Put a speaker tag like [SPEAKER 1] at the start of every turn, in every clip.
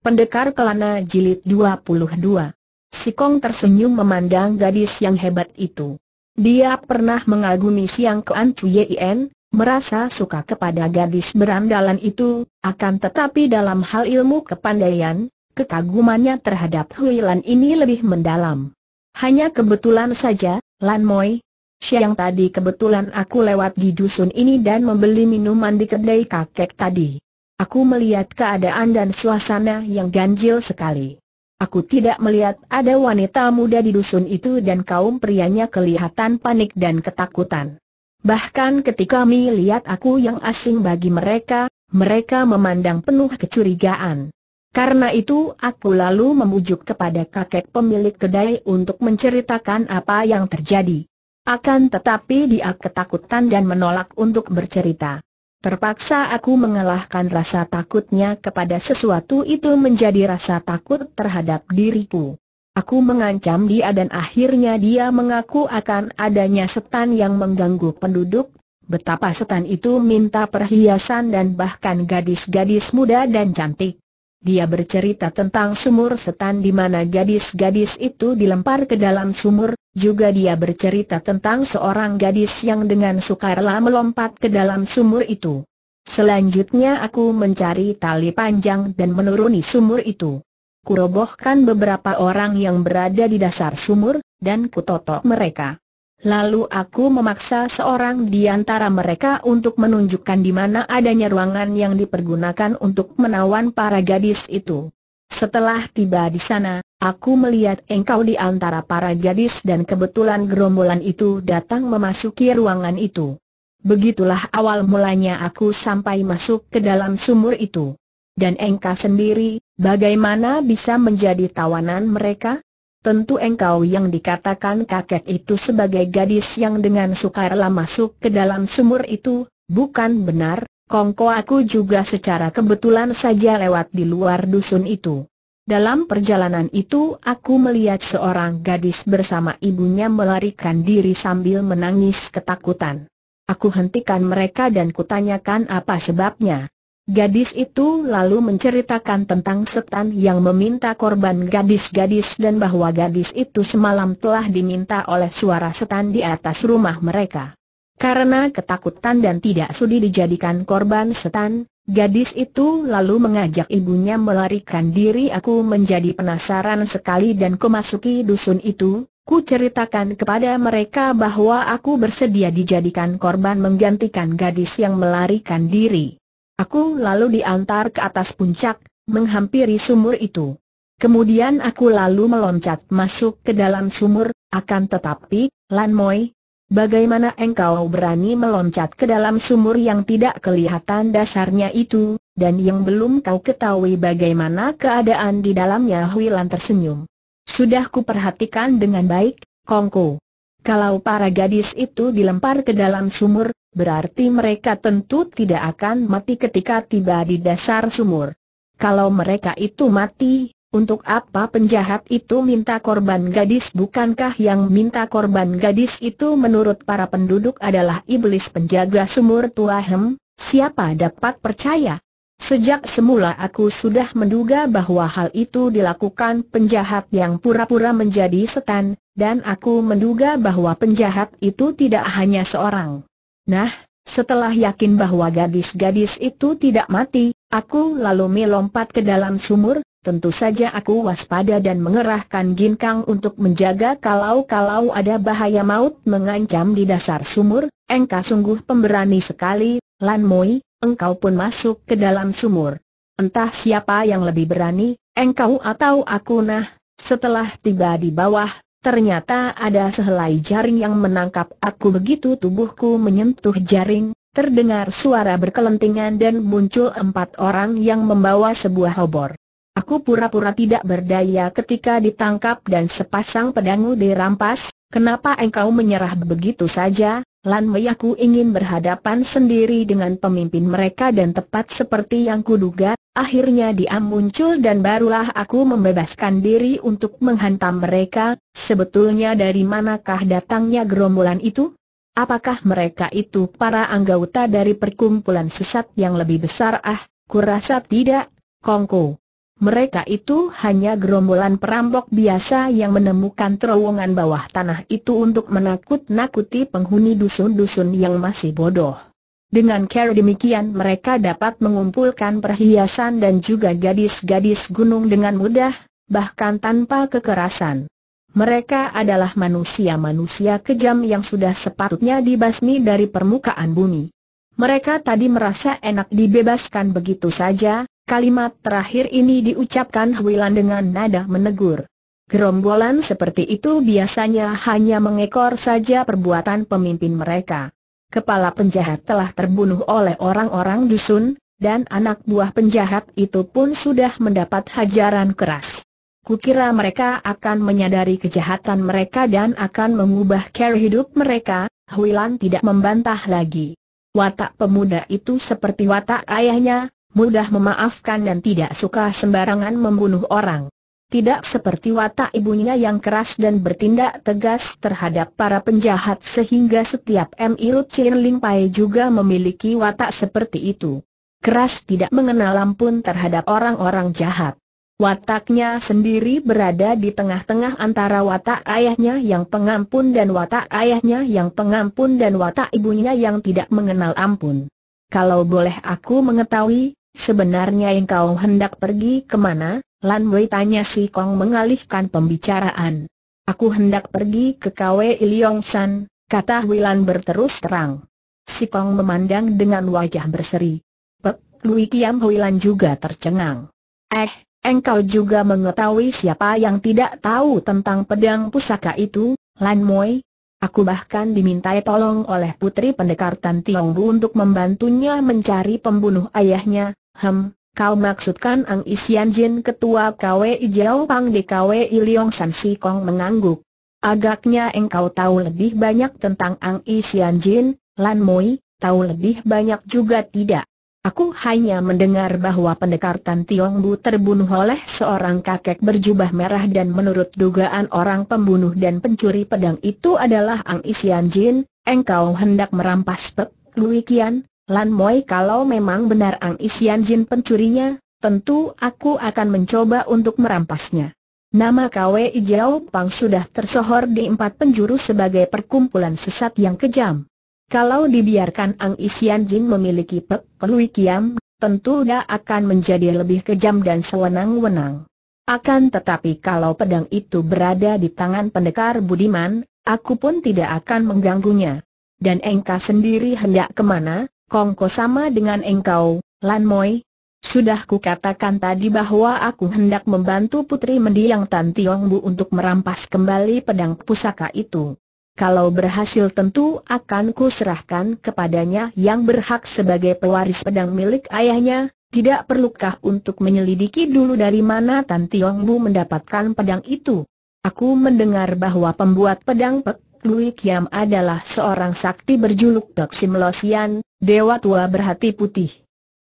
[SPEAKER 1] Pendekar Kelana Jilid 22 Sikong tersenyum memandang gadis yang hebat itu. Dia pernah mengagumi Siang Kuan Chuyen, merasa suka kepada gadis berandalan itu, akan tetapi dalam hal ilmu kepandaian, kekagumannya terhadap Hui Lan ini lebih mendalam. Hanya kebetulan saja, Lan Moi, siang tadi kebetulan aku lewat di dusun ini dan membeli minuman di kedai kakek tadi. Aku melihat keadaan dan suasana yang ganjil sekali. Aku tidak melihat ada wanita muda di dusun itu dan kaum prianya kelihatan panik dan ketakutan. Bahkan ketika melihat aku yang asing bagi mereka, mereka memandang penuh kecurigaan. Karena itu aku lalu memujuk kepada kakek pemilik kedai untuk menceritakan apa yang terjadi. Akan tetapi dia ketakutan dan menolak untuk bercerita. Terpaksa aku mengalahkan rasa takutnya kepada sesuatu itu menjadi rasa takut terhadap diriku. Aku mengancam dia dan akhirnya dia mengaku akan adanya setan yang mengganggu penduduk, betapa setan itu minta perhiasan dan bahkan gadis-gadis muda dan cantik. Dia bercerita tentang sumur setan di mana gadis-gadis itu dilempar ke dalam sumur, juga dia bercerita tentang seorang gadis yang dengan sukarela melompat ke dalam sumur itu. Selanjutnya aku mencari tali panjang dan menuruni sumur itu. Kurobohkan beberapa orang yang berada di dasar sumur, dan kutotok mereka. Lalu aku memaksa seorang di antara mereka untuk menunjukkan di mana adanya ruangan yang dipergunakan untuk menawan para gadis itu. Setelah tiba di sana, aku melihat engkau di antara para gadis dan kebetulan gerombolan itu datang memasuki ruangan itu. Begitulah awal mulanya aku sampai masuk ke dalam sumur itu. Dan engkau sendiri, bagaimana bisa menjadi tawanan mereka? Tentu engkau yang dikatakan kakek itu sebagai gadis yang dengan sukarela masuk ke dalam sumur itu, bukan benar, kongko aku juga secara kebetulan saja lewat di luar dusun itu. Dalam perjalanan itu aku melihat seorang gadis bersama ibunya melarikan diri sambil menangis ketakutan. Aku hentikan mereka dan kutanyakan apa sebabnya. Gadis itu lalu menceritakan tentang setan yang meminta korban gadis-gadis dan bahwa gadis itu semalam telah diminta oleh suara setan di atas rumah mereka. Karena ketakutan dan tidak sudi dijadikan korban setan, gadis itu lalu mengajak ibunya melarikan diri aku menjadi penasaran sekali dan kemasuki dusun itu, Ku ceritakan kepada mereka bahwa aku bersedia dijadikan korban menggantikan gadis yang melarikan diri. Aku lalu diantar ke atas puncak, menghampiri sumur itu. Kemudian aku lalu meloncat masuk ke dalam sumur, akan tetapi, Lan Moi, bagaimana engkau berani meloncat ke dalam sumur yang tidak kelihatan dasarnya itu, dan yang belum kau ketahui bagaimana keadaan di dalamnya Hui Lan tersenyum. Sudah ku perhatikan dengan baik, Kongko. Kalau para gadis itu dilempar ke dalam sumur, berarti mereka tentu tidak akan mati ketika tiba di dasar sumur. Kalau mereka itu mati, untuk apa penjahat itu minta korban gadis bukankah yang minta korban gadis itu menurut para penduduk adalah iblis penjaga sumur tua hem, siapa dapat percaya? Sejak semula aku sudah menduga bahwa hal itu dilakukan penjahat yang pura-pura menjadi setan, dan aku menduga bahwa penjahat itu tidak hanya seorang. Nah, setelah yakin bahwa gadis-gadis itu tidak mati, aku lalu melompat ke dalam sumur, tentu saja aku waspada dan mengerahkan ginkang untuk menjaga kalau-kalau ada bahaya maut mengancam di dasar sumur, engkau sungguh pemberani sekali, Lan Moi, engkau pun masuk ke dalam sumur. Entah siapa yang lebih berani, engkau atau aku nah, setelah tiba di bawah, Ternyata ada sehelai jaring yang menangkap aku begitu tubuhku menyentuh jaring, terdengar suara berkelentingan dan muncul empat orang yang membawa sebuah obor. Aku pura-pura tidak berdaya ketika ditangkap dan sepasang pedangmu dirampas, kenapa engkau menyerah begitu saja, Lan Meyaku ingin berhadapan sendiri dengan pemimpin mereka dan tepat seperti yang kuduga, akhirnya dia muncul dan barulah aku membebaskan diri untuk menghantam mereka, sebetulnya dari manakah datangnya gerombolan itu? Apakah mereka itu para anggota dari perkumpulan sesat yang lebih besar ah, kurasa tidak, Kongko. Mereka itu hanya gerombolan perampok biasa yang menemukan terowongan bawah tanah itu untuk menakut-nakuti penghuni dusun-dusun yang masih bodoh. Dengan cara demikian mereka dapat mengumpulkan perhiasan dan juga gadis-gadis gunung dengan mudah, bahkan tanpa kekerasan. Mereka adalah manusia-manusia kejam yang sudah sepatutnya dibasmi dari permukaan bumi. Mereka tadi merasa enak dibebaskan begitu saja, Kalimat terakhir ini diucapkan Huilan dengan nada menegur. Gerombolan seperti itu biasanya hanya mengekor saja perbuatan pemimpin mereka. Kepala penjahat telah terbunuh oleh orang-orang dusun, dan anak buah penjahat itu pun sudah mendapat hajaran keras. Kukira mereka akan menyadari kejahatan mereka dan akan mengubah cara hidup mereka, Huilan tidak membantah lagi. Watak pemuda itu seperti watak ayahnya, mudah memaafkan dan tidak suka sembarangan membunuh orang. Tidak seperti watak ibunya yang keras dan bertindak tegas terhadap para penjahat sehingga setiap M.I.L. Chin Ling Pai juga memiliki watak seperti itu. Keras tidak mengenal ampun terhadap orang-orang jahat. Wataknya sendiri berada di tengah-tengah antara watak ayahnya yang pengampun dan watak ayahnya yang pengampun dan watak ibunya yang tidak mengenal ampun. Kalau boleh aku mengetahui, Sebenarnya engkau hendak pergi kemana? Lan Wei tanya si Kong mengalihkan pembicaraan. Aku hendak pergi ke Kwe Iliong San, kata Wilan berterus terang. Si Kong memandang dengan wajah berseri. Pek, Lui Kiam Wilan juga tercengang. Eh, engkau juga mengetahui siapa yang tidak tahu tentang pedang pusaka itu, Lan Moi? Aku bahkan dimintai tolong oleh putri pendekar Tan Tiong Bu untuk membantunya mencari pembunuh ayahnya, Hem, kau maksudkan Ang Isian Jin ketua KWI Jiao Pang di KWI Liong San Si Kong mengangguk. Agaknya engkau tahu lebih banyak tentang Ang Isian Jin, Lan Mui, tahu lebih banyak juga tidak. Aku hanya mendengar bahwa pendekar Tan Tiong Bu terbunuh oleh seorang kakek berjubah merah dan menurut dugaan orang pembunuh dan pencuri pedang itu adalah Ang Isian Jin, engkau hendak merampas Pek Lui Kian, Lan Moi kalau memang benar Ang Isian Jin pencurinya, tentu aku akan mencoba untuk merampasnya. Nama KW Ijau Pang sudah tersohor di empat penjuru sebagai perkumpulan sesat yang kejam. Kalau dibiarkan Ang Isian Jin memiliki pek pelui kiam, tentu dia akan menjadi lebih kejam dan sewenang-wenang. Akan tetapi kalau pedang itu berada di tangan pendekar budiman, aku pun tidak akan mengganggunya. Dan engkau sendiri hendak kemana? Kongko sama dengan engkau, Lan Moi. Sudah kukatakan tadi bahwa aku hendak membantu Putri Mendiang Tan Tiong Bu untuk merampas kembali pedang pusaka itu. Kalau berhasil tentu akan kuserahkan kepadanya yang berhak sebagai pewaris pedang milik ayahnya, tidak perlukah untuk menyelidiki dulu dari mana Tan Tiong Bu mendapatkan pedang itu? Aku mendengar bahwa pembuat pedang Pek Lui Kiam adalah seorang sakti berjuluk Tok Sim Losian, Dewa Tua Berhati Putih.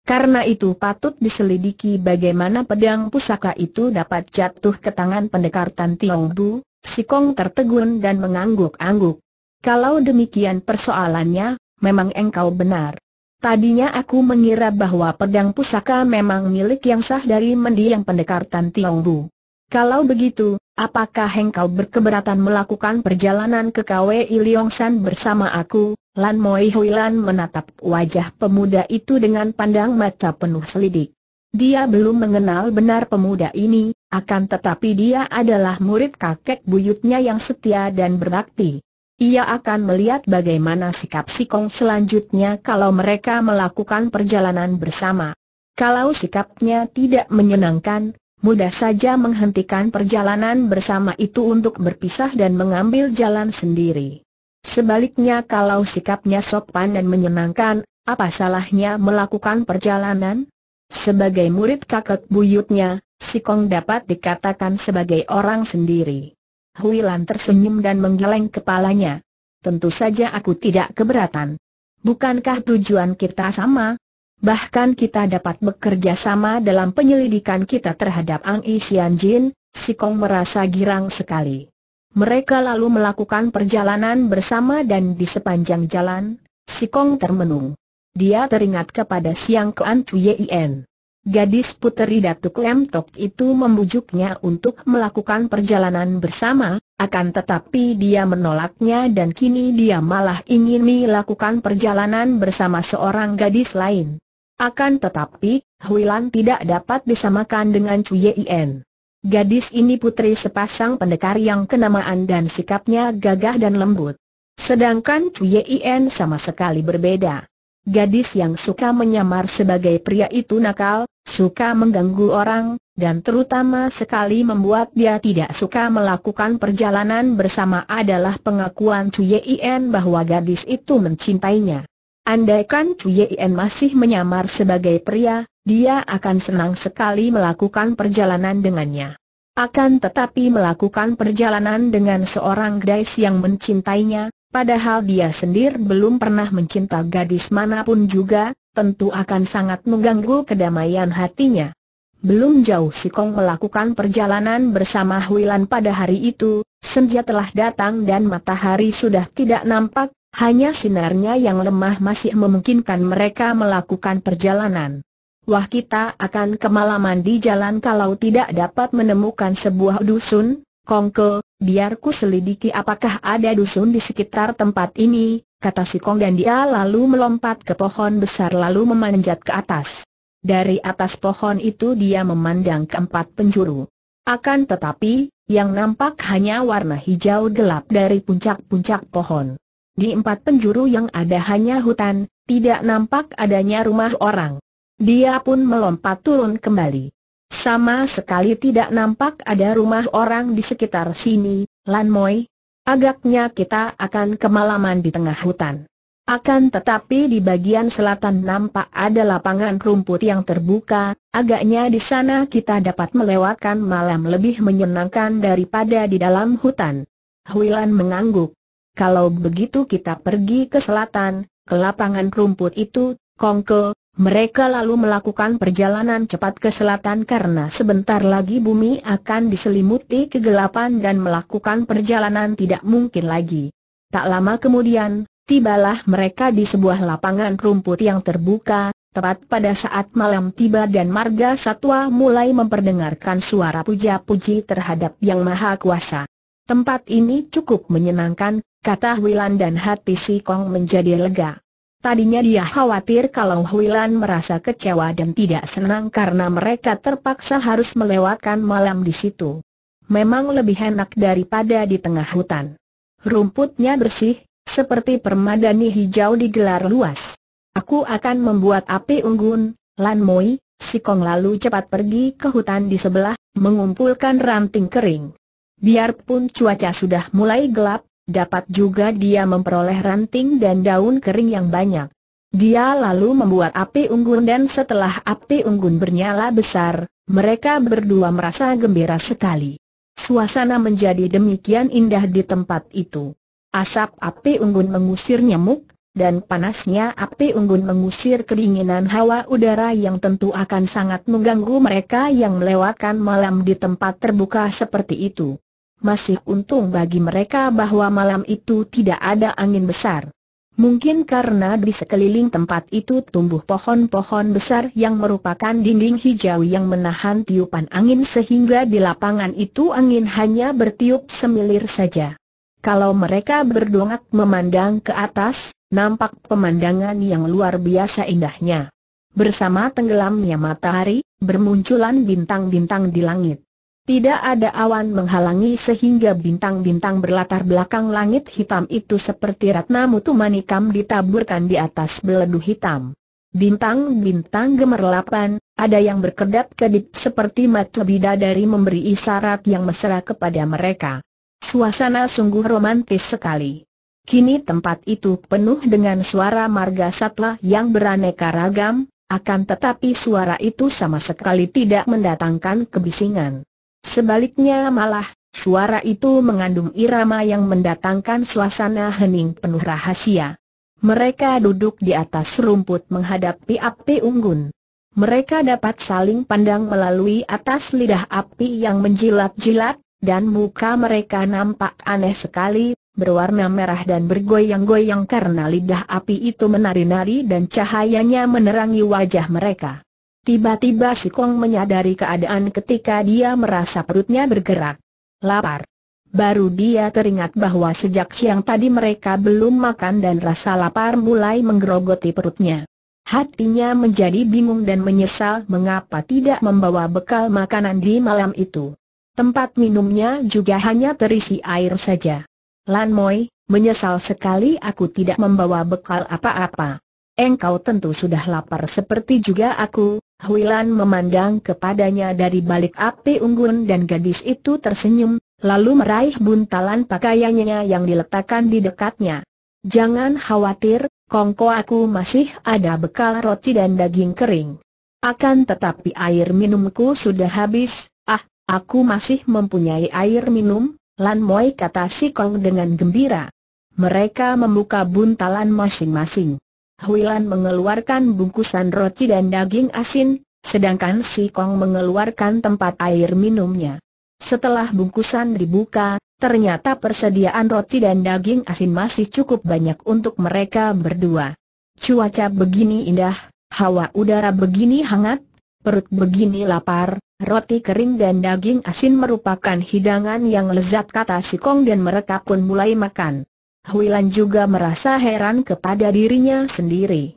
[SPEAKER 1] Karena itu patut diselidiki bagaimana pedang pusaka itu dapat jatuh ke tangan pendekar Tan Tiong Bu, si Kong tertegun dan mengangguk-angguk. Kalau demikian persoalannya, memang engkau benar. Tadinya aku mengira bahwa pedang pusaka memang milik yang sah dari mendiang pendekar Tan Tiong Bu. Kalau begitu, apakah engkau berkeberatan melakukan perjalanan ke KWI Iliongsan bersama aku? Lan Moi Hui Lan menatap wajah pemuda itu dengan pandang mata penuh selidik. Dia belum mengenal benar pemuda ini, akan tetapi dia adalah murid kakek buyutnya yang setia dan berbakti. Ia akan melihat bagaimana sikap si Kong selanjutnya kalau mereka melakukan perjalanan bersama. Kalau sikapnya tidak menyenangkan, mudah saja menghentikan perjalanan bersama itu untuk berpisah dan mengambil jalan sendiri. Sebaliknya kalau sikapnya sopan dan menyenangkan, apa salahnya melakukan perjalanan? Sebagai murid kakek buyutnya, si Kong dapat dikatakan sebagai orang sendiri. Hui Lan tersenyum dan menggeleng kepalanya. Tentu saja aku tidak keberatan. Bukankah tujuan kita sama, Bahkan kita dapat bekerja sama dalam penyelidikan kita terhadap Ang I Sian Jin, Si Kong merasa girang sekali. Mereka lalu melakukan perjalanan bersama dan di sepanjang jalan, Si Kong termenung. Dia teringat kepada Siang Kuan Chuyen. Gadis puteri Datuk Lem Tok itu membujuknya untuk melakukan perjalanan bersama, akan tetapi dia menolaknya dan kini dia malah ingin melakukan perjalanan bersama seorang gadis lain. Akan tetapi, Huilan tidak dapat disamakan dengan Cui Yen. Gadis ini putri sepasang pendekar yang kenamaan dan sikapnya gagah dan lembut. Sedangkan Cui Yen sama sekali berbeda. Gadis yang suka menyamar sebagai pria itu nakal, suka mengganggu orang, dan terutama sekali membuat dia tidak suka melakukan perjalanan bersama adalah pengakuan Cui Yen bahwa gadis itu mencintainya. Andaikan Cuyen masih menyamar sebagai pria, dia akan senang sekali melakukan perjalanan dengannya. Akan tetapi melakukan perjalanan dengan seorang gadis yang mencintainya, padahal dia sendiri belum pernah mencinta gadis manapun juga, tentu akan sangat mengganggu kedamaian hatinya. Belum jauh si Kong melakukan perjalanan bersama Huilan pada hari itu, senja telah datang dan matahari sudah tidak nampak, hanya sinarnya yang lemah masih memungkinkan mereka melakukan perjalanan. Wah kita akan kemalaman di jalan kalau tidak dapat menemukan sebuah dusun, Kongke, Biarku selidiki apakah ada dusun di sekitar tempat ini, kata si Kong dan dia lalu melompat ke pohon besar lalu memanjat ke atas. Dari atas pohon itu dia memandang keempat penjuru. Akan tetapi, yang nampak hanya warna hijau gelap dari puncak-puncak pohon. Di empat penjuru yang ada hanya hutan, tidak nampak adanya rumah orang. Dia pun melompat turun kembali. Sama sekali tidak nampak ada rumah orang di sekitar sini, Lan Moi. Agaknya kita akan kemalaman di tengah hutan. Akan tetapi di bagian selatan nampak ada lapangan rumput yang terbuka, agaknya di sana kita dapat melewatkan malam lebih menyenangkan daripada di dalam hutan. Huilan mengangguk. Kalau begitu kita pergi ke selatan, ke lapangan rumput itu, Kongko, mereka lalu melakukan perjalanan cepat ke selatan karena sebentar lagi bumi akan diselimuti kegelapan dan melakukan perjalanan tidak mungkin lagi. Tak lama kemudian, tibalah mereka di sebuah lapangan rumput yang terbuka, tepat pada saat malam tiba dan marga satwa mulai memperdengarkan suara puja-puji terhadap Yang Maha Kuasa. Tempat ini cukup menyenangkan, kata Huilan dan hati si Kong menjadi lega. Tadinya dia khawatir kalau Huilan merasa kecewa dan tidak senang karena mereka terpaksa harus melewatkan malam di situ. Memang lebih enak daripada di tengah hutan. Rumputnya bersih, seperti permadani hijau digelar luas. Aku akan membuat api unggun, Lan Moi, si Kong lalu cepat pergi ke hutan di sebelah, mengumpulkan ranting kering. Biarpun cuaca sudah mulai gelap, dapat juga dia memperoleh ranting dan daun kering yang banyak. Dia lalu membuat api unggun dan setelah api unggun bernyala besar, mereka berdua merasa gembira sekali. Suasana menjadi demikian indah di tempat itu. Asap api unggun mengusir nyamuk, dan panasnya api unggun mengusir kedinginan hawa udara yang tentu akan sangat mengganggu mereka yang melewatkan malam di tempat terbuka seperti itu. Masih untung bagi mereka bahwa malam itu tidak ada angin besar. Mungkin karena di sekeliling tempat itu tumbuh pohon-pohon besar yang merupakan dinding hijau yang menahan tiupan angin sehingga di lapangan itu angin hanya bertiup semilir saja. Kalau mereka berdongak memandang ke atas, nampak pemandangan yang luar biasa indahnya. Bersama tenggelamnya matahari, bermunculan bintang-bintang di langit. Tidak ada awan menghalangi sehingga bintang-bintang berlatar belakang langit hitam itu seperti ratna mutu manikam ditaburkan di atas beledu hitam. Bintang-bintang gemerlapan, ada yang berkedap-kedip seperti mata bidadari memberi isyarat yang mesra kepada mereka. Suasana sungguh romantis sekali. Kini tempat itu penuh dengan suara marga satwa yang beraneka ragam, akan tetapi suara itu sama sekali tidak mendatangkan kebisingan. Sebaliknya malah, suara itu mengandung irama yang mendatangkan suasana hening penuh rahasia. Mereka duduk di atas rumput menghadapi api unggun. Mereka dapat saling pandang melalui atas lidah api yang menjilat-jilat, dan muka mereka nampak aneh sekali, berwarna merah dan bergoyang-goyang karena lidah api itu menari-nari dan cahayanya menerangi wajah mereka. Tiba-tiba si Kong menyadari keadaan ketika dia merasa perutnya bergerak. Lapar. Baru dia teringat bahwa sejak siang tadi mereka belum makan dan rasa lapar mulai menggerogoti perutnya. Hatinya menjadi bingung dan menyesal mengapa tidak membawa bekal makanan di malam itu. Tempat minumnya juga hanya terisi air saja. Lan Moi, menyesal sekali aku tidak membawa bekal apa-apa. Engkau tentu sudah lapar seperti juga aku, Huilan memandang kepadanya dari balik api unggun dan gadis itu tersenyum, lalu meraih buntalan pakaiannya yang diletakkan di dekatnya. Jangan khawatir, kongko aku masih ada bekal roti dan daging kering. Akan tetapi air minumku sudah habis, ah, aku masih mempunyai air minum, Lan Moi kata si Kong dengan gembira. Mereka membuka buntalan masing-masing. Huilan mengeluarkan bungkusan roti dan daging asin, sedangkan si Kong mengeluarkan tempat air minumnya. Setelah bungkusan dibuka, ternyata persediaan roti dan daging asin masih cukup banyak untuk mereka berdua. Cuaca begini indah, hawa udara begini hangat, perut begini lapar, roti kering dan daging asin merupakan hidangan yang lezat kata si Kong dan mereka pun mulai makan. Huilan juga merasa heran kepada dirinya sendiri.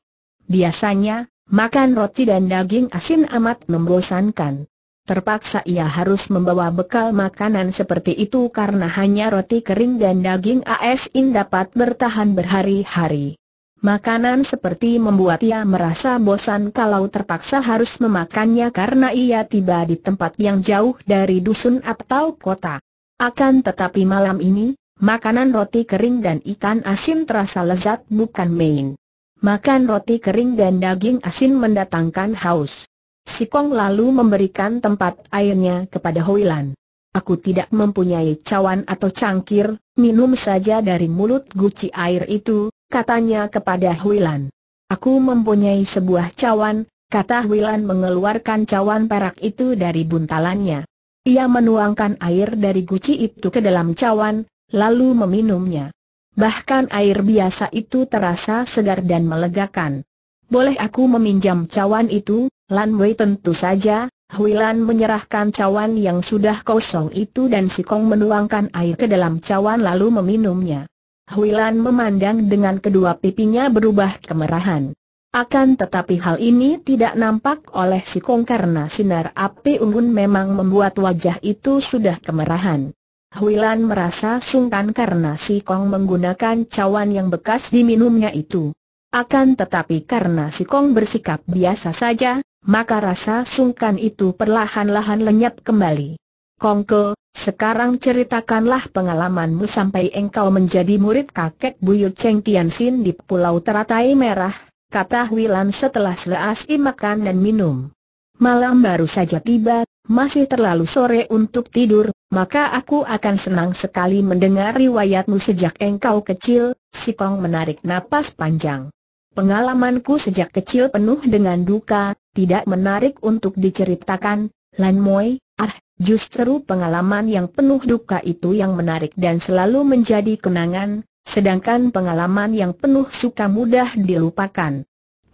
[SPEAKER 1] Biasanya, makan roti dan daging asin amat membosankan. Terpaksa ia harus membawa bekal makanan seperti itu karena hanya roti kering dan daging asin dapat bertahan berhari-hari. Makanan seperti membuat ia merasa bosan kalau terpaksa harus memakannya karena ia tiba di tempat yang jauh dari dusun atau kota. Akan tetapi malam ini, Makanan roti kering dan ikan asin terasa lezat bukan main. Makan roti kering dan daging asin mendatangkan haus. Sikong lalu memberikan tempat airnya kepada Lan. Aku tidak mempunyai cawan atau cangkir, minum saja dari mulut guci air itu, katanya kepada Huilan. Aku mempunyai sebuah cawan, kata Huilan mengeluarkan cawan perak itu dari buntalannya. Ia menuangkan air dari guci itu ke dalam cawan, lalu meminumnya. Bahkan air biasa itu terasa segar dan melegakan. Boleh aku meminjam cawan itu, Lan Wei tentu saja, Huilan menyerahkan cawan yang sudah kosong itu dan si Kong menuangkan air ke dalam cawan lalu meminumnya. Huilan memandang dengan kedua pipinya berubah kemerahan. Akan tetapi hal ini tidak nampak oleh si Kong karena sinar api unggun memang membuat wajah itu sudah kemerahan. Huilan merasa sungkan karena si Kong menggunakan cawan yang bekas diminumnya itu. Akan tetapi karena si Kong bersikap biasa saja, maka rasa sungkan itu perlahan-lahan lenyap kembali. Kongkel, sekarang ceritakanlah pengalamanmu sampai engkau menjadi murid kakek Buyut Cheng Tianxin di Pulau Teratai Merah, kata Huilan setelah selesai makan dan minum. Malam baru saja tiba, masih terlalu sore untuk tidur, maka aku akan senang sekali mendengar riwayatmu sejak engkau kecil, si Kong menarik napas panjang. Pengalamanku sejak kecil penuh dengan duka, tidak menarik untuk diceritakan, Lan Moi, ah, justru pengalaman yang penuh duka itu yang menarik dan selalu menjadi kenangan, sedangkan pengalaman yang penuh suka mudah dilupakan.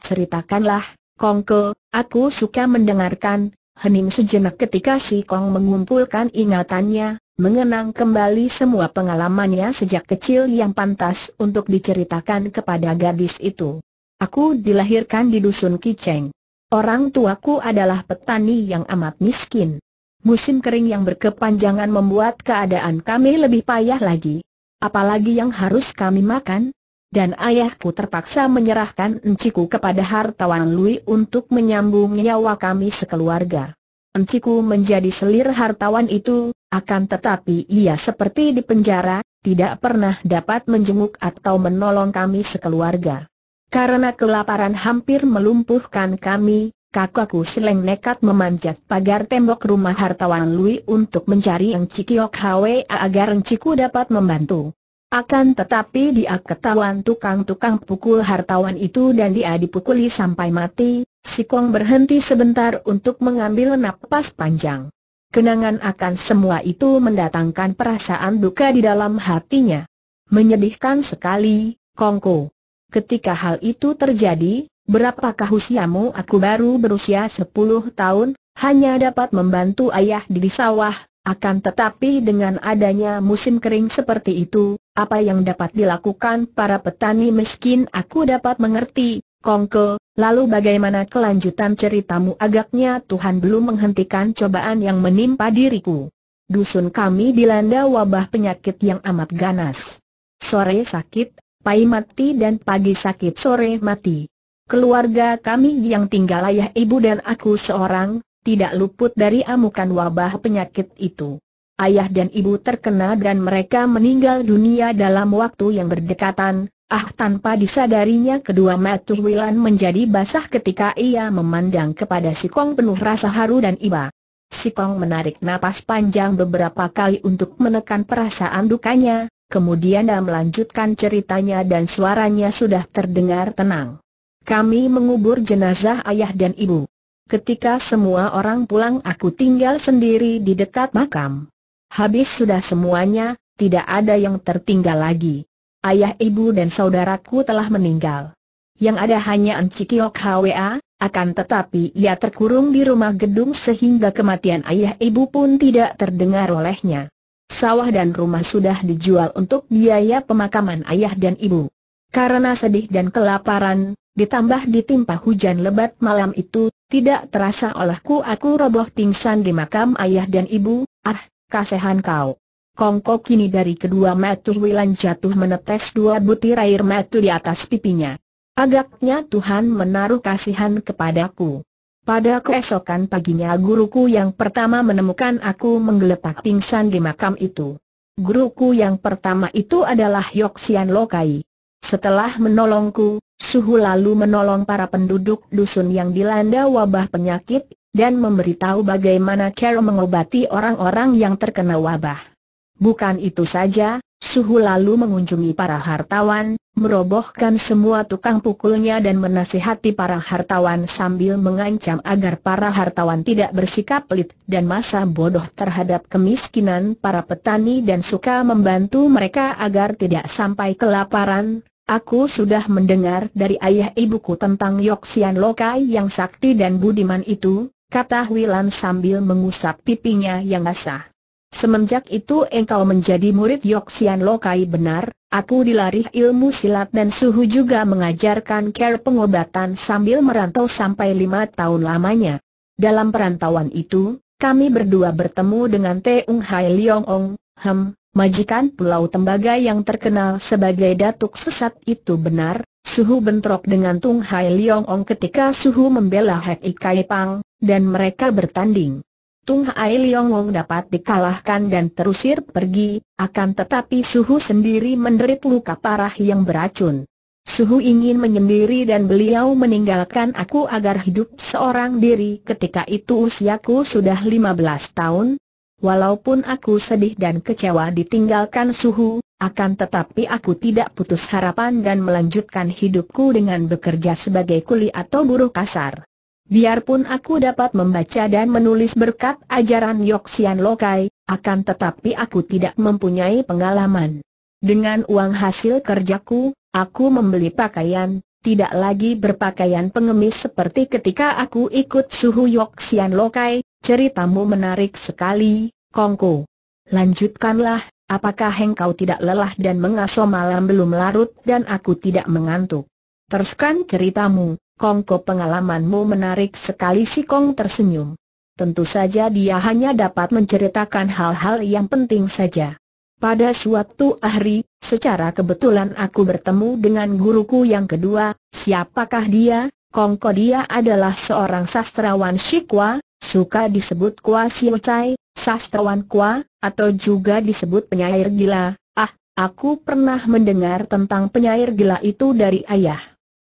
[SPEAKER 1] Ceritakanlah, Kongke, aku suka mendengarkan, hening sejenak ketika si Kong mengumpulkan ingatannya, mengenang kembali semua pengalamannya sejak kecil yang pantas untuk diceritakan kepada gadis itu. Aku dilahirkan di dusun Kiceng. Orang tuaku adalah petani yang amat miskin. Musim kering yang berkepanjangan membuat keadaan kami lebih payah lagi. Apalagi yang harus kami makan, dan ayahku terpaksa menyerahkan enciku kepada hartawan Lui untuk menyambung nyawa kami sekeluarga. Enciku menjadi selir hartawan itu, akan tetapi ia seperti di penjara, tidak pernah dapat menjenguk atau menolong kami sekeluarga. Karena kelaparan hampir melumpuhkan kami, kakakku Seleng nekat memanjat pagar tembok rumah hartawan Lui untuk mencari Eng Cikiok Hwa agar Enciku dapat membantu. Akan tetapi dia ketahuan tukang-tukang pukul hartawan itu dan dia dipukuli sampai mati, si Kong berhenti sebentar untuk mengambil napas panjang. Kenangan akan semua itu mendatangkan perasaan duka di dalam hatinya. Menyedihkan sekali, Kongko. Ketika hal itu terjadi, berapakah usiamu aku baru berusia 10 tahun, hanya dapat membantu ayah di sawah, akan tetapi dengan adanya musim kering seperti itu, apa yang dapat dilakukan para petani miskin aku dapat mengerti, Kongke, lalu bagaimana kelanjutan ceritamu agaknya Tuhan belum menghentikan cobaan yang menimpa diriku. Dusun kami dilanda wabah penyakit yang amat ganas. Sore sakit, pai mati dan pagi sakit sore mati. Keluarga kami yang tinggal ayah ibu dan aku seorang, tidak luput dari amukan wabah penyakit itu. Ayah dan ibu terkena dan mereka meninggal dunia dalam waktu yang berdekatan, ah tanpa disadarinya kedua mata Wilan menjadi basah ketika ia memandang kepada si Kong penuh rasa haru dan iba. Si Kong menarik napas panjang beberapa kali untuk menekan perasaan dukanya, kemudian dia melanjutkan ceritanya dan suaranya sudah terdengar tenang. Kami mengubur jenazah ayah dan ibu ketika semua orang pulang aku tinggal sendiri di dekat makam. Habis sudah semuanya, tidak ada yang tertinggal lagi. Ayah ibu dan saudaraku telah meninggal. Yang ada hanya Encikiok Hwa, akan tetapi ia terkurung di rumah gedung sehingga kematian ayah ibu pun tidak terdengar olehnya. Sawah dan rumah sudah dijual untuk biaya pemakaman ayah dan ibu. Karena sedih dan kelaparan, ditambah ditimpa hujan lebat malam itu, tidak terasa olehku aku roboh pingsan di makam ayah dan ibu, ah, kasehan kau. Kongko kini dari kedua mata Wilan jatuh menetes dua butir air mata di atas pipinya. Agaknya Tuhan menaruh kasihan kepadaku. Pada keesokan paginya guruku yang pertama menemukan aku menggeletak pingsan di makam itu. Guruku yang pertama itu adalah Yoksian Lokai. Setelah menolongku, Suhu lalu menolong para penduduk dusun yang dilanda wabah penyakit, dan memberitahu bagaimana cara mengobati orang-orang yang terkena wabah. Bukan itu saja, Suhu lalu mengunjungi para hartawan, merobohkan semua tukang pukulnya dan menasihati para hartawan sambil mengancam agar para hartawan tidak bersikap pelit dan masa bodoh terhadap kemiskinan para petani dan suka membantu mereka agar tidak sampai kelaparan, Aku sudah mendengar dari ayah ibuku tentang Yoxian Lokai yang sakti dan budiman itu, kata Wilan sambil mengusap pipinya yang basah. Semenjak itu engkau menjadi murid Yoxian Lokai benar, aku dilarih ilmu silat dan suhu juga mengajarkan care pengobatan sambil merantau sampai lima tahun lamanya. Dalam perantauan itu, kami berdua bertemu dengan Teung Hai Leong Ong, Hem, majikan Pulau Tembaga yang terkenal sebagai datuk sesat itu benar, Suhu bentrok dengan Tung Hai Liong Ong ketika Suhu membela Hek Ikai Pang, dan mereka bertanding. Tung Hai Liong Ong dapat dikalahkan dan terusir pergi, akan tetapi Suhu sendiri menderit luka parah yang beracun. Suhu ingin menyendiri dan beliau meninggalkan aku agar hidup seorang diri ketika itu usiaku sudah 15 tahun, Walaupun aku sedih dan kecewa ditinggalkan suhu, akan tetapi aku tidak putus harapan dan melanjutkan hidupku dengan bekerja sebagai kuli atau buruh kasar. Biarpun aku dapat membaca dan menulis berkat ajaran Yoxian Lokai, akan tetapi aku tidak mempunyai pengalaman. Dengan uang hasil kerjaku, aku membeli pakaian, tidak lagi berpakaian pengemis seperti ketika aku ikut suhu Yoxian Lokai, ceritamu menarik sekali, Kongko. Lanjutkanlah, apakah engkau tidak lelah dan mengaso malam belum larut dan aku tidak mengantuk? Teruskan ceritamu, Kongko pengalamanmu menarik sekali si Kong tersenyum. Tentu saja dia hanya dapat menceritakan hal-hal yang penting saja. Pada suatu hari, secara kebetulan aku bertemu dengan guruku yang kedua, siapakah dia? Kongko dia adalah seorang sastrawan Shikwa, Suka disebut Kua Xiu Chai, sastrawan Kua, atau juga disebut penyair gila. Ah, aku pernah mendengar tentang penyair gila itu dari ayah.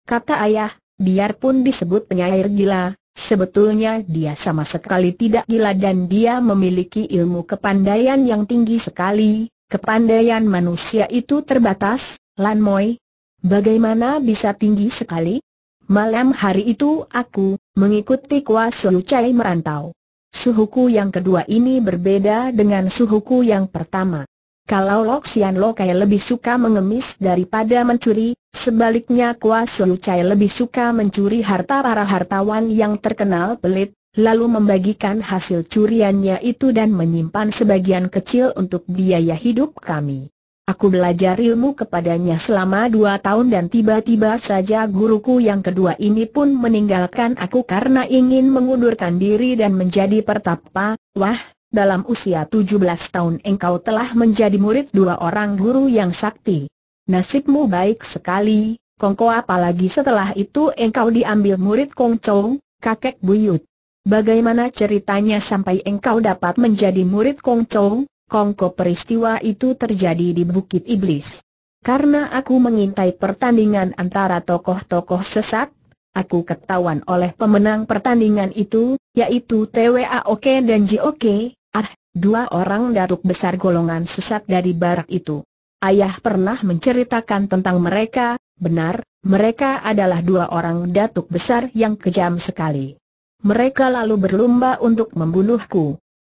[SPEAKER 1] Kata ayah, biarpun disebut penyair gila, sebetulnya dia sama sekali tidak gila dan dia memiliki ilmu kepandaian yang tinggi sekali. Kepandaian manusia itu terbatas, Lan Moi. Bagaimana bisa tinggi sekali? Malam hari itu aku, mengikuti Kua Suhu Chai merantau. Suhuku yang kedua ini berbeda dengan suhuku yang pertama. Kalau Loxian Lokai lebih suka mengemis daripada mencuri, sebaliknya Kua Suhu Chai lebih suka mencuri harta para hartawan yang terkenal pelit, lalu membagikan hasil curiannya itu dan menyimpan sebagian kecil untuk biaya hidup kami. Aku belajar ilmu kepadanya selama dua tahun dan tiba-tiba saja guruku yang kedua ini pun meninggalkan aku karena ingin mengundurkan diri dan menjadi pertapa. Wah, dalam usia 17 tahun engkau telah menjadi murid dua orang guru yang sakti. Nasibmu baik sekali, Kongko apalagi setelah itu engkau diambil murid Kong kakek buyut. Bagaimana ceritanya sampai engkau dapat menjadi murid Kong kongko peristiwa itu terjadi di Bukit Iblis. Karena aku mengintai pertandingan antara tokoh-tokoh sesat, aku ketahuan oleh pemenang pertandingan itu, yaitu TWA Oke dan JOK, ah, dua orang datuk besar golongan sesat dari barak itu. Ayah pernah menceritakan tentang mereka, benar, mereka adalah dua orang datuk besar yang kejam sekali. Mereka lalu berlomba untuk membunuhku.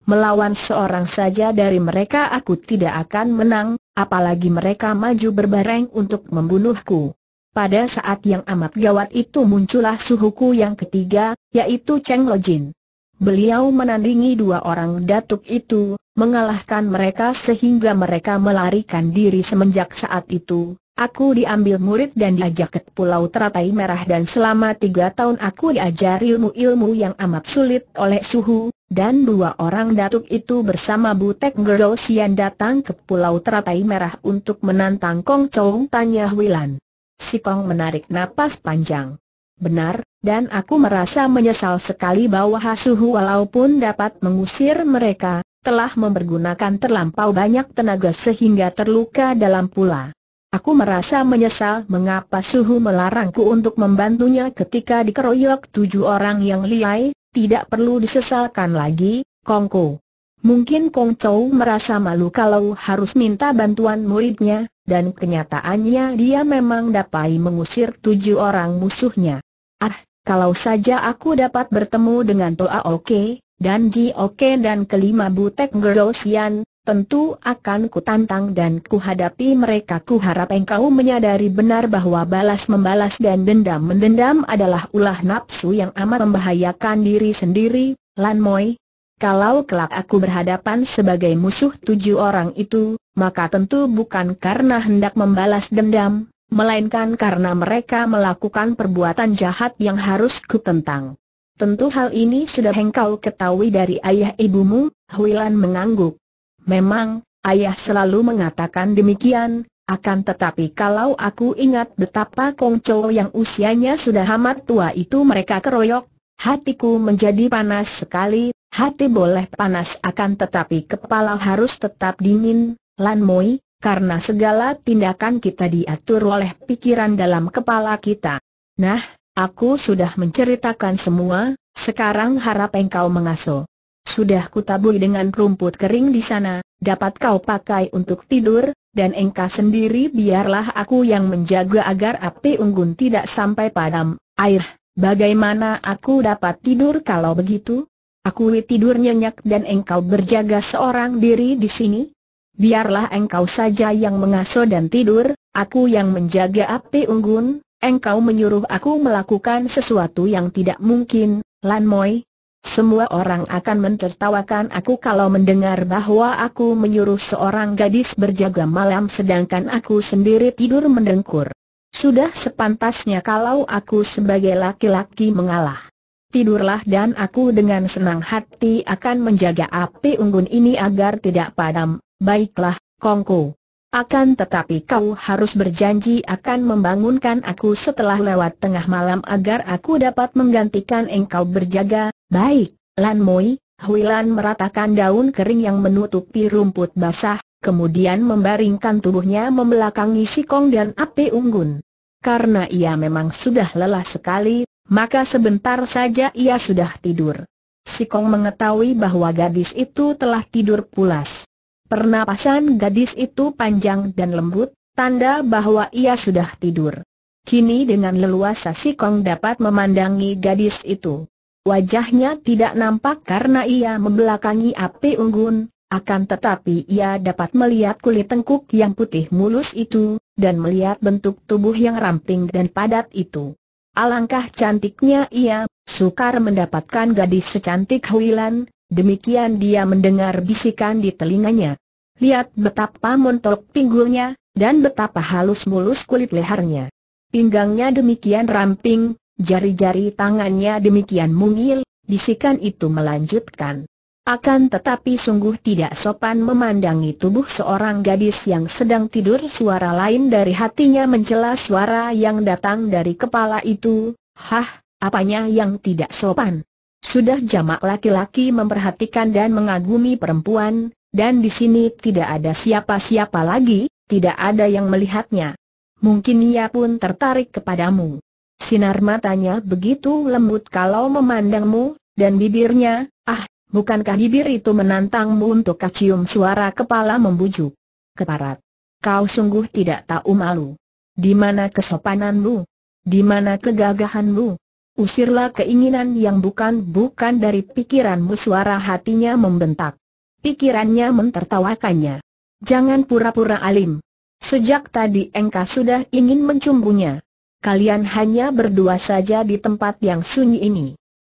[SPEAKER 1] Melawan seorang saja dari mereka aku tidak akan menang, apalagi mereka maju berbareng untuk membunuhku. Pada saat yang amat gawat itu muncullah suhuku yang ketiga, yaitu Cheng Lojin. Beliau menandingi dua orang datuk itu, mengalahkan mereka sehingga mereka melarikan diri semenjak saat itu. Aku diambil murid dan diajak ke Pulau Teratai Merah dan selama tiga tahun aku diajar ilmu-ilmu yang amat sulit oleh suhu, dan dua orang datuk itu bersama Butek Gerosian datang ke Pulau Teratai Merah untuk menantang Kong Chong tanya Wilan. Si Kong menarik napas panjang benar, dan aku merasa menyesal sekali bahwa Hasuhu walaupun dapat mengusir mereka, telah mempergunakan terlampau banyak tenaga sehingga terluka dalam pula. Aku merasa menyesal mengapa Suhu melarangku untuk membantunya ketika dikeroyok tujuh orang yang liai, tidak perlu disesalkan lagi, Kongko. Mungkin Kong Chou merasa malu kalau harus minta bantuan muridnya, dan kenyataannya dia memang dapat mengusir tujuh orang musuhnya. Ah, kalau saja aku dapat bertemu dengan Toa Oke, dan Ji Oke dan kelima butek Gerosian, tentu akan ku tantang dan ku hadapi mereka. Ku harap engkau menyadari benar bahwa balas membalas dan dendam mendendam adalah ulah nafsu yang amat membahayakan diri sendiri, Lan Moi. Kalau kelak aku berhadapan sebagai musuh tujuh orang itu, maka tentu bukan karena hendak membalas dendam, melainkan karena mereka melakukan perbuatan jahat yang harus ku tentang. Tentu hal ini sudah engkau ketahui dari ayah ibumu, Huilan mengangguk. Memang, ayah selalu mengatakan demikian, akan tetapi kalau aku ingat betapa Kongco yang usianya sudah amat tua itu mereka keroyok, hatiku menjadi panas sekali, hati boleh panas akan tetapi kepala harus tetap dingin, Lan Moi, karena segala tindakan kita diatur oleh pikiran dalam kepala kita. Nah, aku sudah menceritakan semua, sekarang harap engkau mengasuh. Sudah kutaburi dengan rumput kering di sana, dapat kau pakai untuk tidur, dan engkau sendiri biarlah aku yang menjaga agar api unggun tidak sampai padam. Air, bagaimana aku dapat tidur kalau begitu? Aku tidur nyenyak dan engkau berjaga seorang diri di sini? biarlah engkau saja yang mengasuh dan tidur, aku yang menjaga api unggun, engkau menyuruh aku melakukan sesuatu yang tidak mungkin, Lan Moi. Semua orang akan mentertawakan aku kalau mendengar bahwa aku menyuruh seorang gadis berjaga malam sedangkan aku sendiri tidur mendengkur. Sudah sepantasnya kalau aku sebagai laki-laki mengalah. Tidurlah dan aku dengan senang hati akan menjaga api unggun ini agar tidak padam. Baiklah, Kongku. Akan tetapi kau harus berjanji akan membangunkan aku setelah lewat tengah malam agar aku dapat menggantikan engkau berjaga. Baik, Lan Moi, Huilan meratakan daun kering yang menutupi rumput basah, kemudian membaringkan tubuhnya membelakangi Sikong dan Api Unggun. Karena ia memang sudah lelah sekali, maka sebentar saja ia sudah tidur. Sikong mengetahui bahwa gadis itu telah tidur pulas. Pernapasan gadis itu panjang dan lembut, tanda bahwa ia sudah tidur. Kini dengan leluasa si Kong dapat memandangi gadis itu. Wajahnya tidak nampak karena ia membelakangi api unggun, akan tetapi ia dapat melihat kulit tengkuk yang putih mulus itu, dan melihat bentuk tubuh yang ramping dan padat itu. Alangkah cantiknya ia, sukar mendapatkan gadis secantik Huilan, Demikian dia mendengar bisikan di telinganya. Lihat betapa montok pinggulnya, dan betapa halus mulus kulit lehernya. Pinggangnya demikian ramping, jari-jari tangannya demikian mungil, bisikan itu melanjutkan. Akan tetapi sungguh tidak sopan memandangi tubuh seorang gadis yang sedang tidur suara lain dari hatinya mencela suara yang datang dari kepala itu, hah, apanya yang tidak sopan. Sudah jamak laki-laki memperhatikan dan mengagumi perempuan, dan di sini tidak ada siapa-siapa lagi, tidak ada yang melihatnya. Mungkin ia pun tertarik kepadamu. Sinar matanya begitu lembut kalau memandangmu, dan bibirnya, ah, bukankah bibir itu menantangmu untuk kacium suara kepala membujuk? Keparat. Kau sungguh tidak tahu malu. Di mana kesopananmu? Di mana kegagahanmu? Usirlah keinginan yang bukan-bukan dari pikiranmu suara hatinya membentak. Pikirannya mentertawakannya. Jangan pura-pura alim. Sejak tadi engkau sudah ingin mencumbunya. Kalian hanya berdua saja di tempat yang sunyi ini.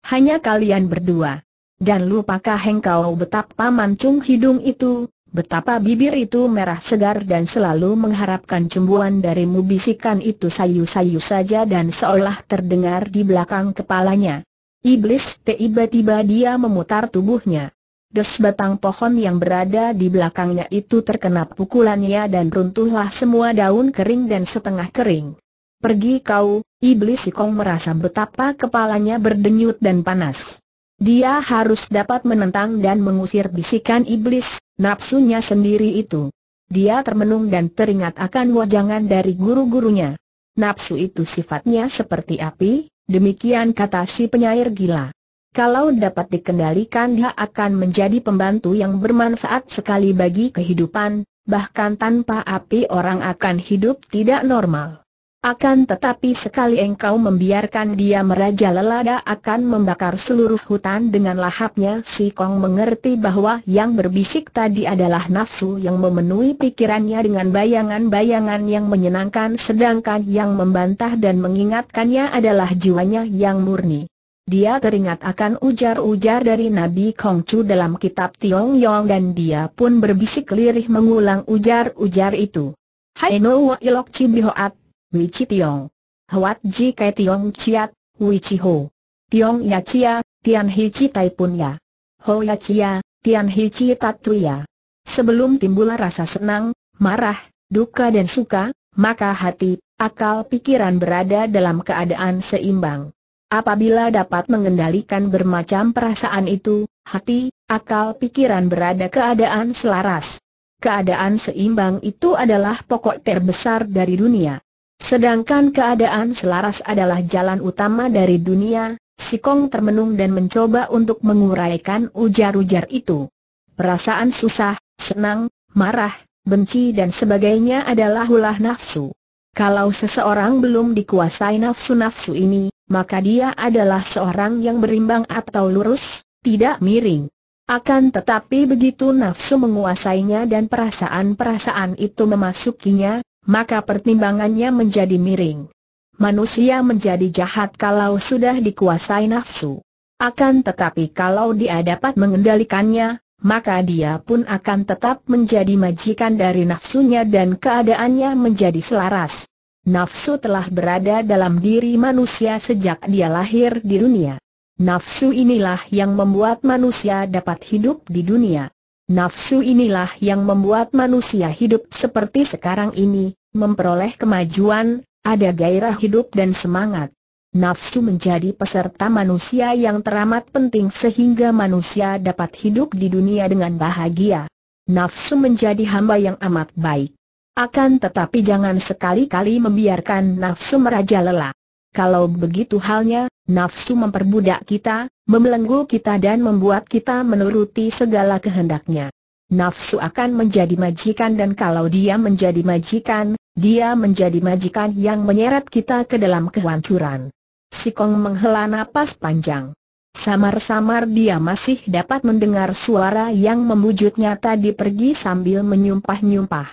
[SPEAKER 1] Hanya kalian berdua. Dan lupakah engkau betapa mancung hidung itu, Betapa bibir itu merah segar dan selalu mengharapkan cumbuan darimu bisikan itu sayu-sayu saja dan seolah terdengar di belakang kepalanya. Iblis tiba-tiba dia memutar tubuhnya. Des batang pohon yang berada di belakangnya itu terkena pukulannya dan runtuhlah semua daun kering dan setengah kering. Pergi kau, iblis Sikong merasa betapa kepalanya berdenyut dan panas. Dia harus dapat menentang dan mengusir bisikan iblis, nafsunya sendiri itu. Dia termenung dan teringat akan wajangan dari guru-gurunya. Nafsu itu sifatnya seperti api, demikian kata si penyair gila. Kalau dapat dikendalikan dia akan menjadi pembantu yang bermanfaat sekali bagi kehidupan, bahkan tanpa api orang akan hidup tidak normal. Akan tetapi sekali engkau membiarkan dia merajalela akan membakar seluruh hutan dengan lahapnya Si Kong mengerti bahwa yang berbisik tadi adalah nafsu yang memenuhi pikirannya dengan bayangan-bayangan yang menyenangkan Sedangkan yang membantah dan mengingatkannya adalah jiwanya yang murni dia teringat akan ujar-ujar dari Nabi Kong Kongcu dalam kitab Tiong Yong dan dia pun berbisik lirih mengulang ujar-ujar itu. Hai no wa ilok cibihoat chi Tiong. Hwat Ji Kai Tiong Chiat, Wei Chi Ho. Tiong Ya Chia, Tian Hi Chi Tai Pun Ya. Ho Ya Chia, Tian Hi Chi Tu Ya. Sebelum timbul rasa senang, marah, duka dan suka, maka hati, akal pikiran berada dalam keadaan seimbang. Apabila dapat mengendalikan bermacam perasaan itu, hati, akal pikiran berada keadaan selaras. Keadaan seimbang itu adalah pokok terbesar dari dunia. Sedangkan keadaan selaras adalah jalan utama dari dunia, si Kong termenung dan mencoba untuk menguraikan ujar-ujar itu. Perasaan susah, senang, marah, benci dan sebagainya adalah ulah nafsu. Kalau seseorang belum dikuasai nafsu-nafsu ini, maka dia adalah seorang yang berimbang atau lurus, tidak miring. Akan tetapi begitu nafsu menguasainya dan perasaan-perasaan itu memasukinya, maka pertimbangannya menjadi miring. Manusia menjadi jahat kalau sudah dikuasai nafsu. Akan tetapi kalau dia dapat mengendalikannya, maka dia pun akan tetap menjadi majikan dari nafsunya dan keadaannya menjadi selaras. Nafsu telah berada dalam diri manusia sejak dia lahir di dunia. Nafsu inilah yang membuat manusia dapat hidup di dunia. Nafsu inilah yang membuat manusia hidup seperti sekarang ini, memperoleh kemajuan, ada gairah hidup dan semangat. Nafsu menjadi peserta manusia yang teramat penting sehingga manusia dapat hidup di dunia dengan bahagia. Nafsu menjadi hamba yang amat baik. Akan tetapi jangan sekali-kali membiarkan nafsu merajalela. Kalau begitu halnya, nafsu memperbudak kita, membelenggu kita dan membuat kita menuruti segala kehendaknya. Nafsu akan menjadi majikan dan kalau dia menjadi majikan, dia menjadi majikan yang menyeret kita ke dalam kehancuran. Si Kong menghela nafas panjang. Samar-samar dia masih dapat mendengar suara yang membujutnya tadi pergi sambil menyumpah-nyumpah.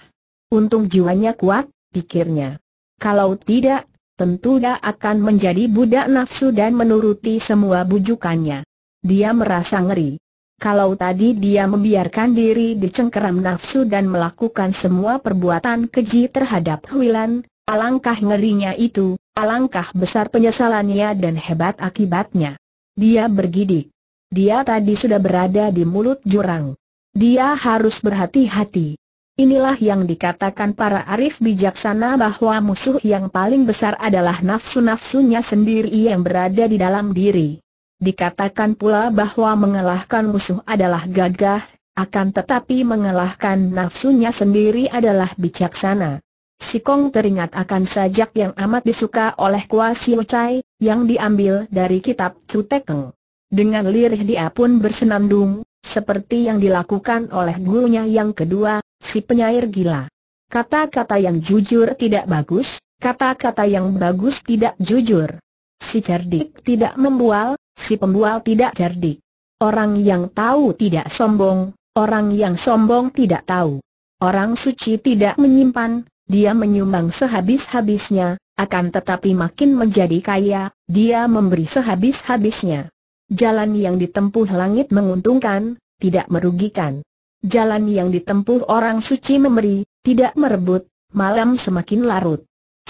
[SPEAKER 1] Untung jiwanya kuat, pikirnya. Kalau tidak, tentu dia akan menjadi budak nafsu dan menuruti semua bujukannya. Dia merasa ngeri kalau tadi dia membiarkan diri dicengkeram nafsu dan melakukan semua perbuatan keji terhadap Huilan, alangkah ngerinya itu, alangkah besar penyesalannya dan hebat akibatnya. Dia bergidik. Dia tadi sudah berada di mulut jurang. Dia harus berhati-hati. Inilah yang dikatakan para arif bijaksana bahwa musuh yang paling besar adalah nafsu-nafsunya sendiri yang berada di dalam diri. Dikatakan pula bahwa mengalahkan musuh adalah gagah, akan tetapi mengalahkan nafsunya sendiri adalah bijaksana. Sikong teringat akan sajak yang amat disuka oleh Kwa Siu Chai, yang diambil dari kitab Cutekeng. Dengan lirih dia pun bersenandung, seperti yang dilakukan oleh gurunya yang kedua, si penyair gila. Kata-kata yang jujur tidak bagus, kata-kata yang bagus tidak jujur. Si cerdik tidak membual, Si pembual tidak cerdik. Orang yang tahu tidak sombong, orang yang sombong tidak tahu. Orang suci tidak menyimpan, dia menyumbang sehabis-habisnya, akan tetapi makin menjadi kaya, dia memberi sehabis-habisnya. Jalan yang ditempuh langit menguntungkan, tidak merugikan. Jalan yang ditempuh orang suci memberi, tidak merebut, malam semakin larut.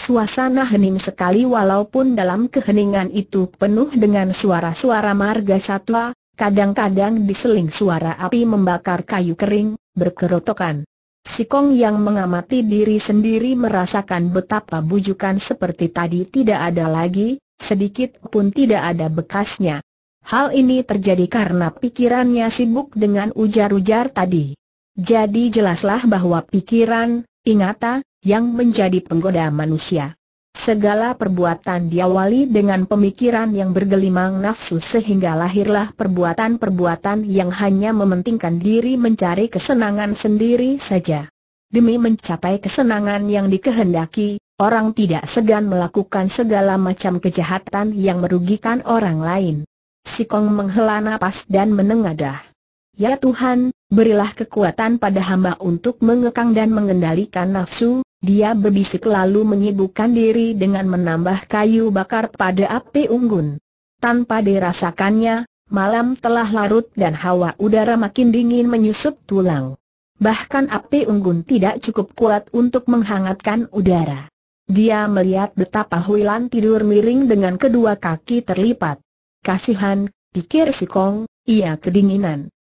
[SPEAKER 1] Suasana hening sekali walaupun dalam keheningan itu penuh dengan suara-suara marga satwa, kadang-kadang diseling suara api membakar kayu kering, berkerotokan. Sikong yang mengamati diri sendiri merasakan betapa bujukan seperti tadi tidak ada lagi, sedikit pun tidak ada bekasnya. Hal ini terjadi karena pikirannya sibuk dengan ujar-ujar tadi. Jadi jelaslah bahwa pikiran, Ingata, yang menjadi penggoda manusia. Segala perbuatan diawali dengan pemikiran yang bergelimang nafsu sehingga lahirlah perbuatan-perbuatan yang hanya mementingkan diri mencari kesenangan sendiri saja. Demi mencapai kesenangan yang dikehendaki, orang tidak segan melakukan segala macam kejahatan yang merugikan orang lain. Si Kong menghela napas dan menengadah. Ya Tuhan, berilah kekuatan pada hamba untuk mengekang dan mengendalikan nafsu, dia berbisik lalu menyibukkan diri dengan menambah kayu bakar pada api unggun. Tanpa dirasakannya, malam telah larut dan hawa udara makin dingin menyusup tulang. Bahkan api unggun tidak cukup kuat untuk menghangatkan udara. Dia melihat betapa Huilan tidur miring dengan kedua kaki terlipat. Kasihan, pikir si Kong, ia kedinginan.